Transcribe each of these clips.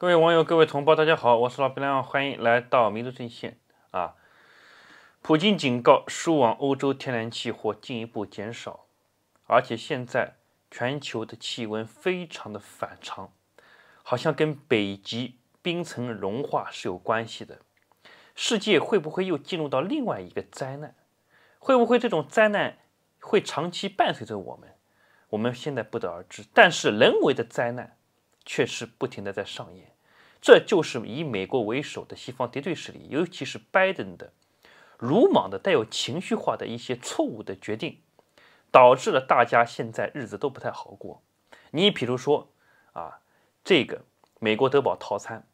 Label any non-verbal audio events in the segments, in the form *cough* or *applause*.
各位网友，各位同胞，大家好，我是老白亮，欢迎来到民族阵线。啊，普京警告，输往欧洲天然气或进一步减少，而且现在全球的气温非常的反常，好像跟北极冰层融化是有关系的。世界会不会又进入到另外一个灾难？会不会这种灾难会长期伴随着我们？我们现在不得而知，但是人为的灾难。确实不停的在上演，这就是以美国为首的西方敌对势力，尤其是拜登的鲁莽的带有情绪化的一些错误的决定，导致了大家现在日子都不太好过。你比如说啊，这个美国德宝套餐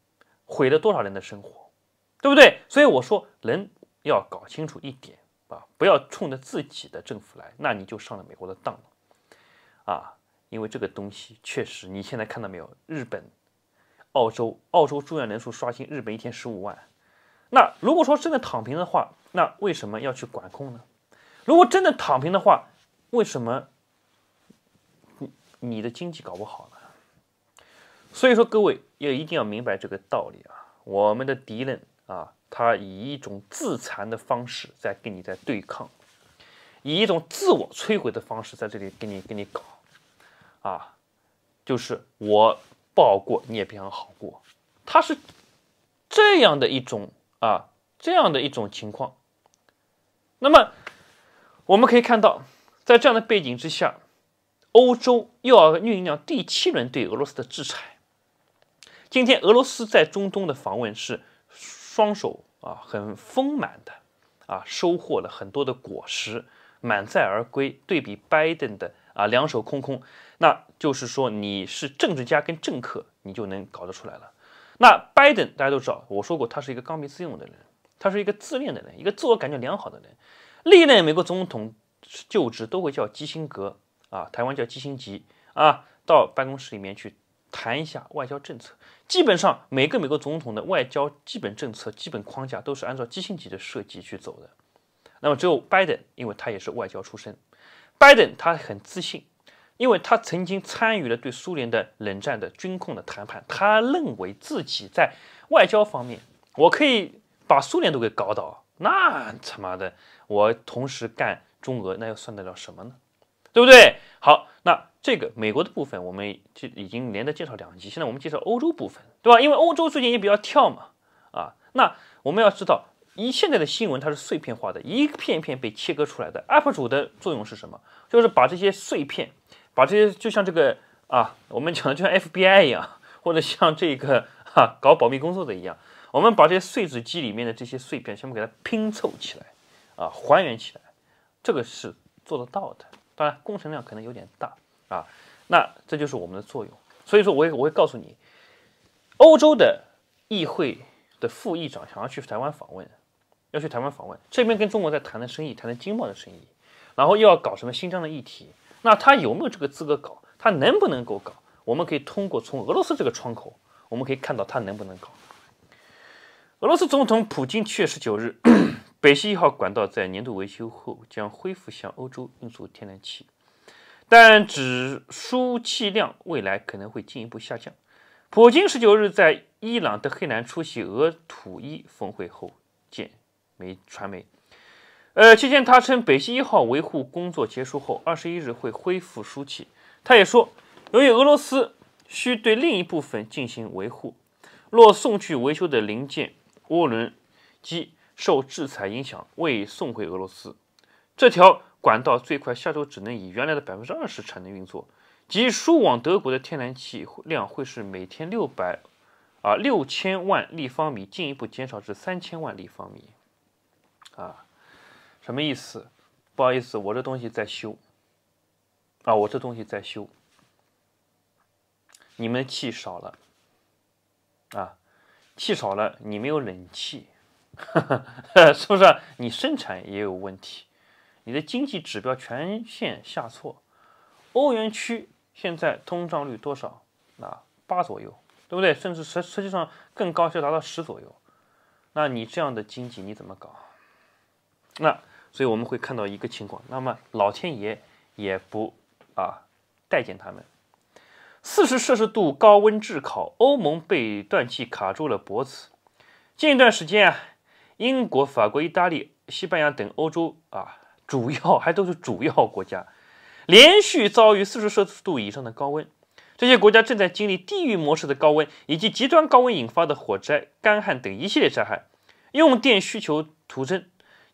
毁了多少人的生活，对不对？所以我说，人要搞清楚一点啊，不要冲着自己的政府来，那你就上了美国的当了啊。因为这个东西确实，你现在看到没有？日本、澳洲，澳洲住院人数刷新，日本一天十五万。那如果说真的躺平的话，那为什么要去管控呢？如果真的躺平的话，为什么你你的经济搞不好呢？所以说，各位也一定要明白这个道理啊！我们的敌人啊，他以一种自残的方式在跟你在对抗，以一种自我摧毁的方式在这里跟你跟你搞。啊，就是我不好过，你也别想好过，它是这样的一种啊，这样的一种情况。那么我们可以看到，在这样的背景之下，欧洲又要酝酿第七轮对俄罗斯的制裁。今天俄罗斯在中东的访问是双手啊很丰满的啊，收获了很多的果实，满载而归。对比拜登的啊两手空空。那就是说，你是政治家跟政客，你就能搞得出来了。那 Biden 大家都知道，我说过，他是一个刚愎自用的人，他是一个自恋的人，一个自我感觉良好的人。历任美国总统就职都会叫基辛格啊，台湾叫基辛吉啊，到办公室里面去谈一下外交政策。基本上每个美国总统的外交基本政策基本框架都是按照基辛吉的设计去走的。那么只有 Biden，因为他也是外交出身，Biden 他很自信。因为他曾经参与了对苏联的冷战的军控的谈判，他认为自己在外交方面，我可以把苏联都给搞倒，那他妈的我同时干中俄，那又算得了什么呢？对不对？好，那这个美国的部分我们就已经连着介绍两集，现在我们介绍欧洲部分，对吧？因为欧洲最近也比较跳嘛，啊，那我们要知道，一现在的新闻它是碎片化的，一片片被切割出来的。UP 主的作用是什么？就是把这些碎片。把这些就像这个啊，我们讲的就像 FBI 一样，或者像这个啊搞保密工作的一样，我们把这些碎纸机里面的这些碎片全部给它拼凑起来啊，还原起来，这个是做得到的。当然工程量可能有点大啊，那这就是我们的作用。所以说，我也我会告诉你，欧洲的议会的副议长想要去台湾访问，要去台湾访问，这边跟中国在谈的生意，谈的经贸的生意，然后又要搞什么新疆的议题。那他有没有这个资格搞？他能不能够搞？我们可以通过从俄罗斯这个窗口，我们可以看到他能不能搞。俄罗斯总统普京七月十九日，*clears throat* 北溪一号管道在年度维修后将恢复向欧洲运输天然气，但只输气量未来可能会进一步下降。普京十九日在伊朗德黑兰出席俄土伊峰会后见媒传媒，呃，期间他称，北溪一号维护工作结束后，二十一日会恢复输气。他也说，由于俄罗斯需对另一部分进行维护，若送去维修的零件、涡轮机受制裁影响未送回俄罗斯，这条管道最快下周只能以原来的百分之二十产能运作，即输往德国的天然气量会是每天六百啊六千万立方米，进一步减少至三千万立方米，啊。什么意思？不好意思，我这东西在修啊，我这东西在修。你们气少了啊，气少了，你没有冷气，*laughs* 是不是？你生产也有问题，你的经济指标全线下挫。欧元区现在通胀率多少啊？八左右，对不对？甚至实实际上更高，就达到十左右。那你这样的经济你怎么搞？那。所以我们会看到一个情况，那么老天爷也不啊待见他们。四十摄氏度高温炙烤，欧盟被断气卡住了脖子。近一段时间啊，英国、法国、意大利、西班牙等欧洲啊主要还都是主要国家，连续遭遇四十摄氏度以上的高温，这些国家正在经历地狱模式的高温，以及极端高温引发的火灾、干旱等一系列灾害，用电需求徒增。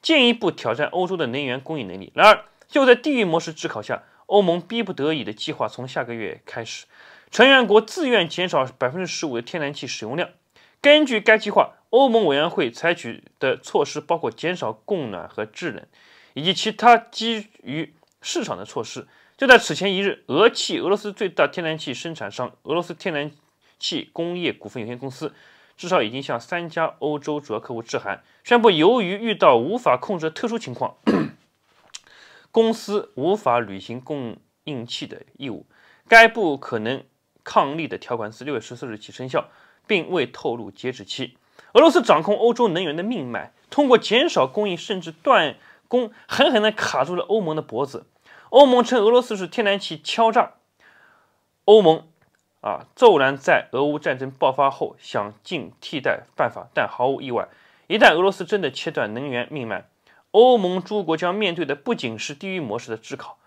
进一步挑战欧洲的能源供应能力。然而，就在地狱模式炙烤下，欧盟逼不得已的计划从下个月开始，成员国自愿减少百分之十五的天然气使用量。根据该计划，欧盟委员会采取的措施包括减少供暖和制冷，以及其他基于市场的措施。就在此前一日，俄气（俄罗斯最大天然气生产商，俄罗斯天然气工业股份有限公司）。至少已经向三家欧洲主要客户致函，宣布由于遇到无法控制的特殊情况，公司无法履行供应气的义务。该不可能抗力的条款自六月十四日起生效，并未透露截止期。俄罗斯掌控欧洲能源的命脉，通过减少供应甚至断供，狠狠地卡住了欧盟的脖子。欧盟称俄罗斯是天然气敲诈，欧盟。啊！骤然在俄乌战争爆发后，想尽替代办法，但毫无意外，一旦俄罗斯真的切断能源命脉，欧盟诸国将面对的不仅是地狱模式的炙烤，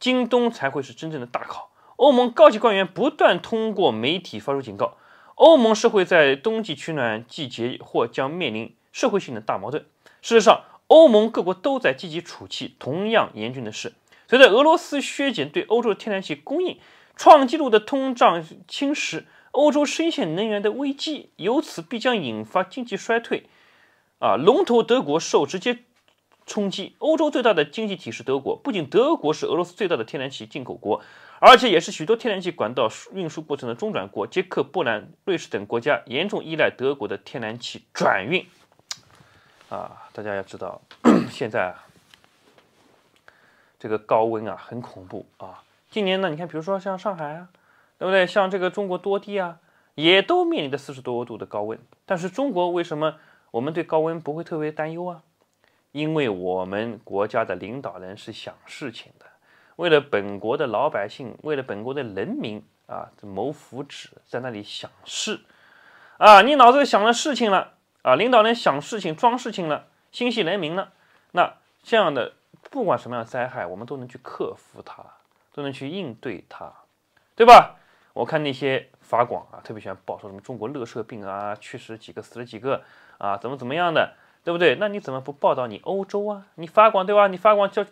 京东才会是真正的大考。欧盟高级官员不断通过媒体发出警告，欧盟社会在冬季取暖季节或将面临社会性的大矛盾。事实上，欧盟各国都在积极储气。同样严峻的是，随着俄罗斯削减对欧洲的天然气供应。创纪录的通胀侵蚀，欧洲深陷能源的危机，由此必将引发经济衰退。啊，龙头德国受直接冲击。欧洲最大的经济体是德国，不仅德国是俄罗斯最大的天然气进口国，而且也是许多天然气管道运输过程的中转国。捷克、波兰、瑞士等国家严重依赖德国的天然气转运。啊，大家要知道，*clears throat* 现在啊，这个高温啊，很恐怖啊。今年呢，你看，比如说像上海啊，对不对？像这个中国多地啊，也都面临着四十多度的高温。但是中国为什么我们对高温不会特别担忧啊？因为我们国家的领导人是想事情的，为了本国的老百姓，为了本国的人民啊，谋福祉，在那里想事。啊，你脑子里想了事情了啊，领导人想事情、装事情了，心系人民了。那这样的，不管什么样的灾害，我们都能去克服它。都能去应对它，对吧？我看那些法广啊，特别喜欢报说什么中国乐射病啊，去世几个，死了几个啊，怎么怎么样的，对不对？那你怎么不报道你欧洲啊？你法广对吧？你法广就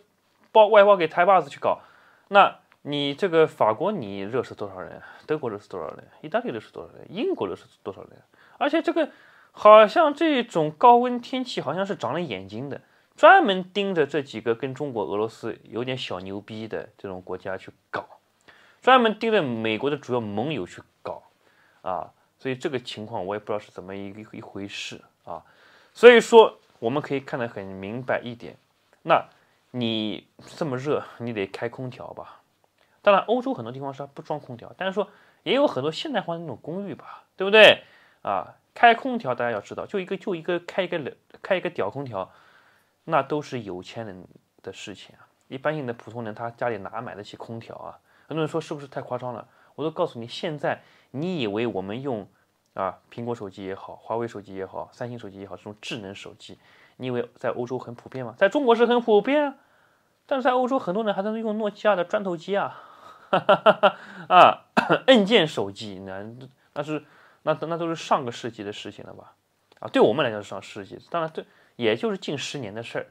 包外包给台巴子去搞？那你这个法国你热死多少人？德国热死多少人？意大利热死多少人？英国热死多少人？而且这个好像这种高温天气好像是长了眼睛的。专门盯着这几个跟中国、俄罗斯有点小牛逼的这种国家去搞，专门盯着美国的主要盟友去搞，啊，所以这个情况我也不知道是怎么一一一回事啊。所以说，我们可以看得很明白一点。那你这么热，你得开空调吧？当然，欧洲很多地方是不装空调，但是说也有很多现代化的那种公寓吧，对不对？啊，开空调大家要知道，就一个就一个开一个冷开一个屌空调。那都是有钱人的事情啊，一般性的普通人他家里哪买得起空调啊？很多人说是不是太夸张了？我都告诉你，现在你以为我们用啊苹果手机也好，华为手机也好，三星手机也好，这种智能手机，你以为在欧洲很普遍吗？在中国是很普遍，但是在欧洲很多人还在用诺基亚的砖头机啊，啊，按键手机，那那是那那都是上个世纪的事情了吧？啊，对我们来讲是上世纪，当然对。也就是近十年的事儿，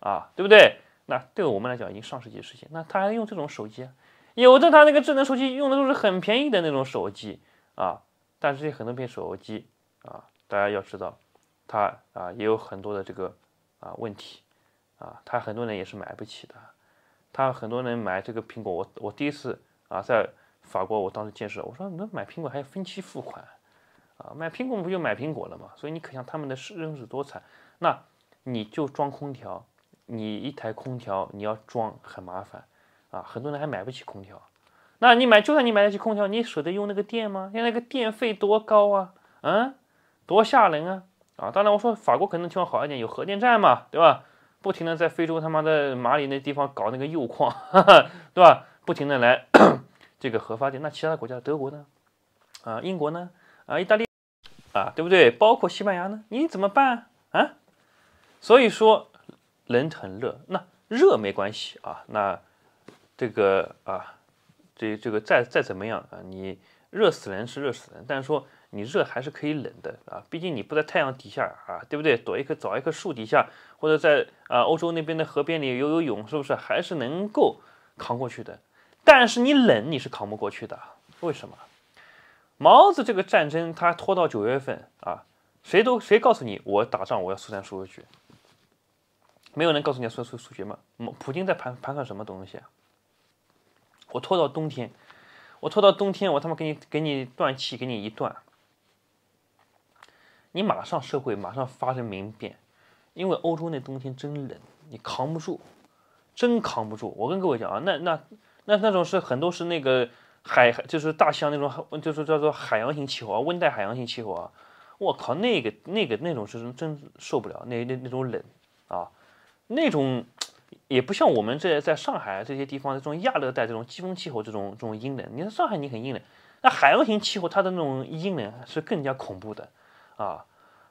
啊，对不对？那对我们来讲已经上世纪的事情。那他还用这种手机，有的他那个智能手机用的都是很便宜的那种手机啊。但是这很多片手机啊，大家要知道，它啊也有很多的这个啊问题啊。他很多人也是买不起的，他很多人买这个苹果，我我第一次啊在法国我当时见识，我说能买苹果还要分期付款啊，买苹果不就买苹果了吗？所以你可想他们的市认识多惨那。你就装空调，你一台空调你要装很麻烦啊，很多人还买不起空调。那你买，就算你买得起空调，你舍得用那个电吗？现在个电费多高啊，啊，多吓人啊，啊！当然我说法国可能情况好一点，有核电站嘛，对吧？不停的在非洲他妈的马里那地方搞那个铀矿，*laughs* 对吧？不停的来 *coughs* 这个核发电。那其他的国家，德国呢？啊，英国呢？啊，意大利啊，对不对？包括西班牙呢？你怎么办啊？所以说，冷很热，那热没关系啊。那这个啊，这这个再再怎么样啊，你热死人是热死人，但是说你热还是可以冷的啊。毕竟你不在太阳底下啊，对不对？躲一棵找一棵树底下，或者在啊欧洲那边的河边里游游泳，是不是还是能够扛过去的？但是你冷你是扛不过去的。为什么？毛子这个战争他拖到九月份啊，谁都谁告诉你，我打仗我要速战速决。没有人告诉你，说说数学吗？普京在盘盘算什么东西？我拖到冬天，我拖到冬天，我他妈给你给你断气，给你一断，你马上社会马上发生民变，因为欧洲那冬天真冷，你扛不住，真扛不住。我跟各位讲啊，那那那那种是很多是那个海，就是大西洋那种，就是叫做海洋性气候啊，温带海洋性气候啊，我靠，那个那个那种是真受不了，那那那种冷啊。那种也不像我们这在上海这些地方这种亚热带这种季风气候这种这种阴冷，你看上海你很阴冷，那海洋型气候它的那种阴冷是更加恐怖的啊，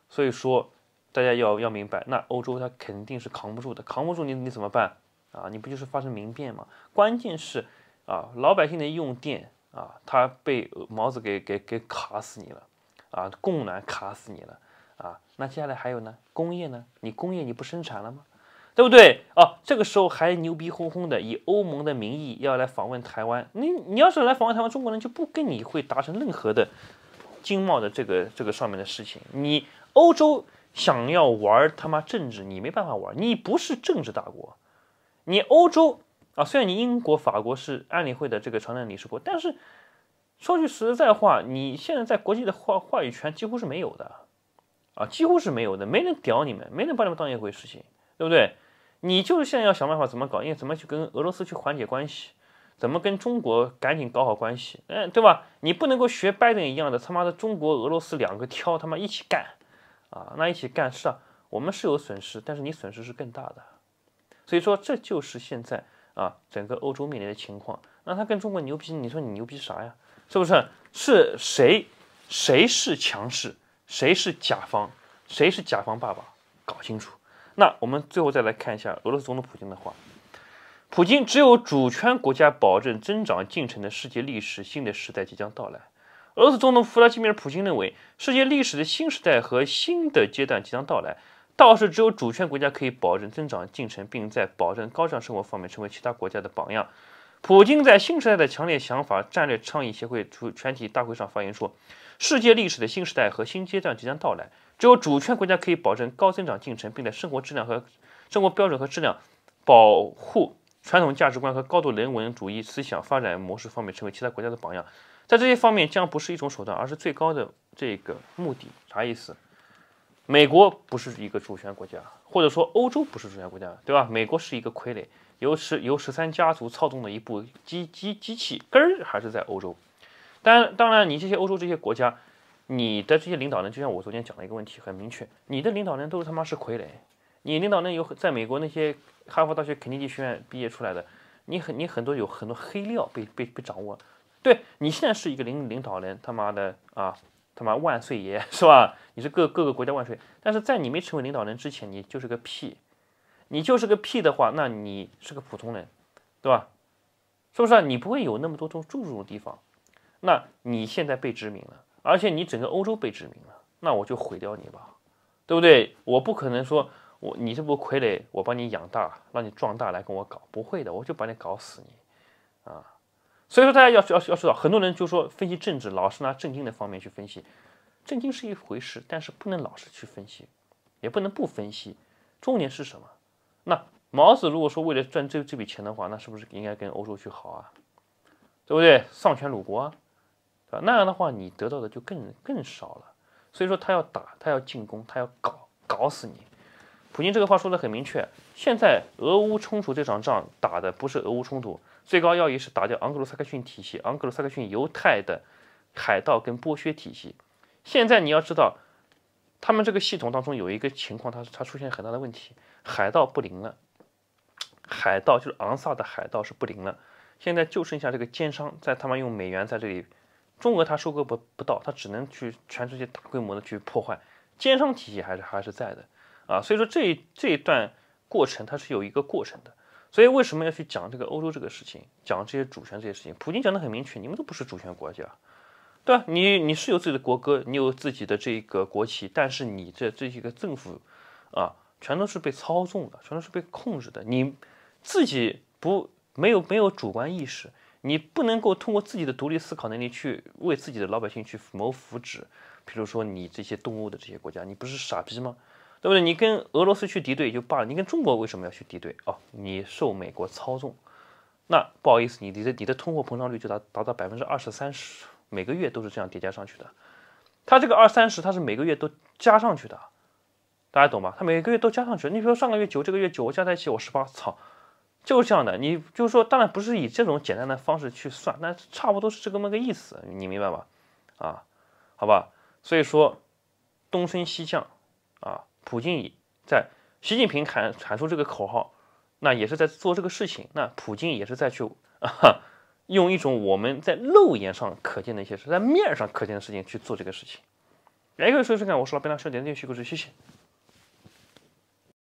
所以说大家要要明白，那欧洲它肯定是扛不住的，扛不住你你怎么办啊？你不就是发生民变吗？关键是啊，老百姓的用电啊，他被毛子给给给卡死你了啊，供暖卡死你了啊，那接下来还有呢，工业呢？你工业你不生产了吗？对不对啊？这个时候还牛逼哄哄的，以欧盟的名义要来访问台湾。你你要是来访问台湾，中国人就不跟你会达成任何的经贸的这个这个上面的事情。你欧洲想要玩他妈政治，你没办法玩，你不是政治大国。你欧洲啊，虽然你英国、法国是安理会的这个常任理事国，但是说句实在话，你现在在国际的话话语权几乎是没有的啊，几乎是没有的，没人屌你们，没人把你们当一回事，对不对？你就是现在要想办法怎么搞，因为怎么去跟俄罗斯去缓解关系，怎么跟中国赶紧搞好关系，嗯，对吧？你不能够学拜登一样的他妈的中国俄罗斯两个挑他妈一起干，啊，那一起干是啊，我们是有损失，但是你损失是更大的，所以说这就是现在啊整个欧洲面临的情况。那他跟中国牛逼，你说你牛逼啥呀？是不是？是谁？谁是强势？谁是甲方？谁是甲方爸爸？搞清楚。那我们最后再来看一下俄罗斯总统普京的话。普京只有主权国家保证增长进程的世界历史新的时代即将到来。俄罗斯总统弗拉基米尔·普京认为，世界历史的新时代和新的阶段即将到来，倒是只有主权国家可以保证增长进程，并在保证高尚生活方面成为其他国家的榜样。普京在新时代的强烈想法战略倡议协会全全体大会上发言说：“世界历史的新时代和新阶段即将到来，只有主权国家可以保证高增长进程，并在生活质量和生活标准和质量、保护传统价值观和高度人文主义思想发展模式方面成为其他国家的榜样。在这些方面，将不是一种手段，而是最高的这个目的。”啥意思？美国不是一个主权国家，或者说欧洲不是主权国家，对吧？美国是一个傀儡，由十由十三家族操纵的一部机机机器，根儿还是在欧洲。当然，当然，你这些欧洲这些国家，你的这些领导人，就像我昨天讲的一个问题，很明确，你的领导人都是他妈是傀儡。你领导人有在美国那些哈佛大学、肯尼迪学院毕业出来的，你很你很多有很多黑料被被被掌握。对你现在是一个领领导人，他妈的啊！他妈万岁爷 *laughs* 是吧？你是各各个国家万岁，但是在你没成为领导人之前，你就是个屁，你就是个屁的话，那你是个普通人，对吧？是不是？你不会有那么多种住这种地方，那你现在被殖民了，而且你整个欧洲被殖民了，那我就毁掉你吧，对不对？我不可能说我你这不傀儡，我把你养大，让你壮大来跟我搞，不会的，我就把你搞死你，啊。所以说，大家要要要知道，很多人就说分析政治，老是拿政经的方面去分析，政经是一回事，但是不能老是去分析，也不能不分析。重点是什么？那毛子如果说为了赚这这笔钱的话，那是不是应该跟欧洲去好啊？对不对？丧权辱国啊，对吧？那样的话，你得到的就更更少了。所以说，他要打，他要进攻，他要搞搞死你。普京这个话说的很明确，现在俄乌冲突这场仗打的不是俄乌冲突。最高要义是打掉昂格鲁萨克逊体系、昂格鲁萨克逊犹太的海盗跟剥削体系。现在你要知道，他们这个系统当中有一个情况，它它出现很大的问题，海盗不灵了。海盗就是昂萨的海盗是不灵了，现在就剩下这个奸商在他们用美元在这里，中俄他收割不不到，他只能去全世界大规模的去破坏。奸商体系还是还是在的啊，所以说这这一段过程它是有一个过程的。所以为什么要去讲这个欧洲这个事情，讲这些主权这些事情？普京讲的很明确，你们都不是主权国家，对吧？你你是有自己的国歌，你有自己的这个国旗，但是你这这些个政府啊，全都是被操纵的，全都是被控制的。你自己不没有没有主观意识，你不能够通过自己的独立思考能力去为自己的老百姓去谋福祉。比如说你这些东欧的这些国家，你不是傻逼吗？对不对？你跟俄罗斯去敌对就罢了，你跟中国为什么要去敌对哦，你受美国操纵，那不好意思，你的你的通货膨胀率就达达到百分之二十三十，每个月都是这样叠加上去的。它这个二三十，它是每个月都加上去的，大家懂吗？它每个月都加上去。你比说上个月九，这个月九，我加在一起我十八，操，就是这样的。你就是说，当然不是以这种简单的方式去算，那差不多是这个那个意思，你明白吧？啊，好吧，所以说东升西降啊。普京已在，习近平喊阐述这个口号，那也是在做这个事情。那普京也是在去 *laughs* 啊，用一种我们在肉眼上可见的一些事，在面上可见的事情去做这个事情。来，各位收说看，我是老白，大说点听《天天聚故事》，谢谢。